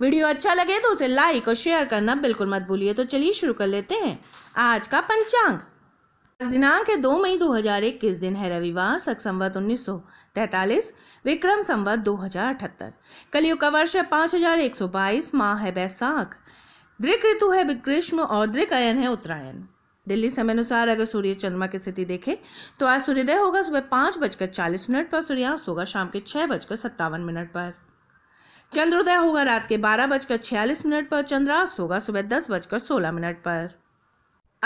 video अच्छा लगे तो उसे लाइक और शेयर करना बिल्कुल मत भूलिए तो चलिए शुरू कर लेते हैं आज का पंचांग आज दिनांक है दो मई 2021 दिन है रविवार सक संवत उन्नीस विक्रम संवत दो कलयुग का वर्ष है बाईस माह है बैसाख दृक ऋतु है ग्रीष्म और दृक अयन है उत्तरायण दिल्ली समय अनुसार अगर सूर्य चंद्रमा की स्थिति देखें तो आज सूर्योदय होगा सुबह पाँच बजकर चालीस मिनट पर सूर्यास्त होगा शाम के छः बजकर सत्तावन मिनट पर चंद्रोदय होगा रात के बारह बजकर छियालीस मिनट पर चंद्रास्त होगा सुबह दस बजकर सोलह मिनट पर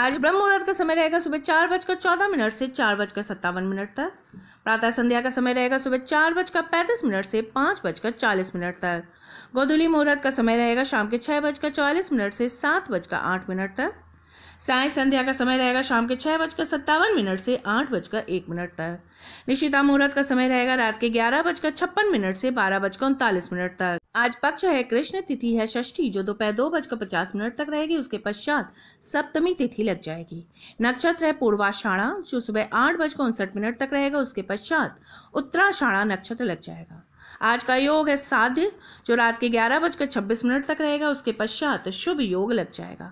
आज ब्रह्म मुहूर्त का समय रहेगा सुबह चार बजकर चौदह मिनट से चार बजकर सत्तावन मिनट तक प्रातः संध्या का समय रहेगा सुबह चार बजकर पैंतीस मिनट से पाँच बजकर चालीस मिनट तक गोधुली मुहूर्त का समय रहेगा शाम के छः बजकर चौवालीस मिनट से सात बजकर आठ मिनट तक साय संध्या का समय रहेगा शाम के छः बजकर सत्तावन मिनट से आठ बजकर एक मिनट तक निशिता मुहूर्त का समय रहेगा रात के ग्यारह बजकर छप्पन मिनट से बारह बजकर उनतालीस मिनट तक आज पक्ष है कृष्ण तिथि है षष्ठी जो दोपहर दो, बजकर पचास मिनट तक रहेगी उसके पश्चात सप्तमी तिथि लग जाएगी नक्षत्र है पूर्वाषाढ़ा जो सुबह आठ बजकर उनसठ मिनट तक रहेगा उसके पश्चात उत्तराषाढ़ा नक्षत्र लग जाएगा आज का योग है साध्य जो रात के ग्यारह बजकर छब्बीस मिनट तक रहेगा उसके पश्चात शुभ योग लग जाएगा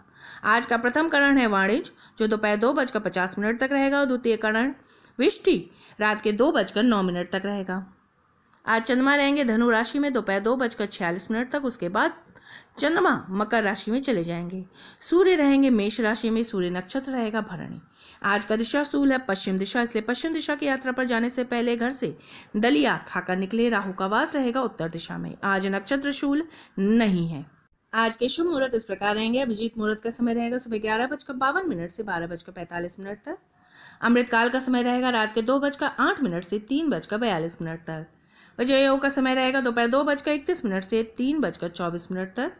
आज का प्रथम करण है वाणिज्य जो दोपहर दो, दो बजकर पचास मिनट तक रहेगा और द्वितीय करण विष्टि रात के दो बजकर नौ मिनट तक रहेगा आज चंद्रमा रहेंगे धनु राशि में दोपहर दो बजकर छियालीस मिनट तक उसके बाद चंद्रमा मकर राशि में चले जाएंगे सूर्य रहेंगे मेष राशि में सूर्य नक्षत्र रहेगा भरणी आज का दिशा सूल है पश्चिम दिशा इसलिए पश्चिम दिशा की यात्रा पर जाने से पहले घर से दलिया खाकर निकले राहु का वास रहेगा उत्तर दिशा में आज नक्षत्र शूल नहीं है आज के शुभ मुहूर्त इस प्रकार रहेंगे अभिजीत मुहूर्त का समय रहेगा सुबह ग्यारह बजकर बावन मिनट से बारह बजकर पैंतालीस मिनट तक अमृतकाल का समय रहेगा रात के दो बजकर आठ मिनट से तीन बजकर बयालीस मिनट तक विजय योग का समय रहेगा दोपहर दो, बजकर इकतीस मिनट से तीन बजकर चौबीस मिनट तक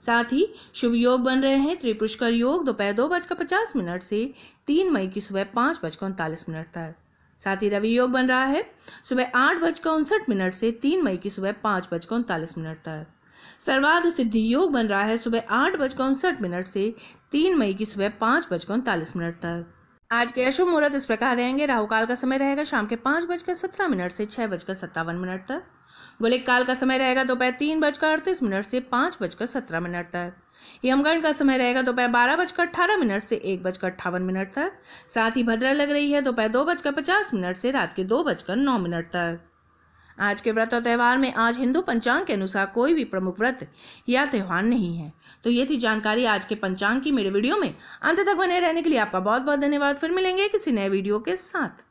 साथ ही शुभ योग बन रहे हैं त्रिपुष्कर योग दोपहर दो, बजकर पचास मिनट से तीन मई की सुबह पाँच बजकर उनतालीस मिनट तक साथ ही रवि योग बन रहा है सुबह आठ बजकर उनसठ मिनट से तीन मई की सुबह पाँच बजकर उनतालीस मिनट तक सर्वाध सिद्धि योग बन रहा है सुबह आठ बजकर उनसठ मिनट से तीन मई की सुबह पाँच बजकर उनतालीस मिनट तक आज के अशुभ मुहूर्त इस प्रकार रहेंगे राहु काल का समय रहेगा शाम के पाँच बजकर सत्रह मिनट से छः बजकर सत्तावन मिनट तक गोलिक काल का समय रहेगा दोपहर तीन बजकर अड़तीस मिनट से पाँच बजकर सत्रह मिनट तक यमगण का समय रहेगा दोपहर बारह बजकर अट्ठारह मिनट से एक बजकर अट्ठावन मिनट तक साथ ही भद्रा लग रही है दोपहर दो बजकर पचास मिनट से रात के दो बजकर नौ मिनट तक आज के व्रत और त्यौहार में आज हिंदू पंचांग के अनुसार कोई भी प्रमुख व्रत या त्यौहार नहीं है तो ये थी जानकारी आज के पंचांग की मेरे वीडियो में अंत तक बने रहने के लिए आपका बहुत बहुत धन्यवाद फिर मिलेंगे किसी नए वीडियो के साथ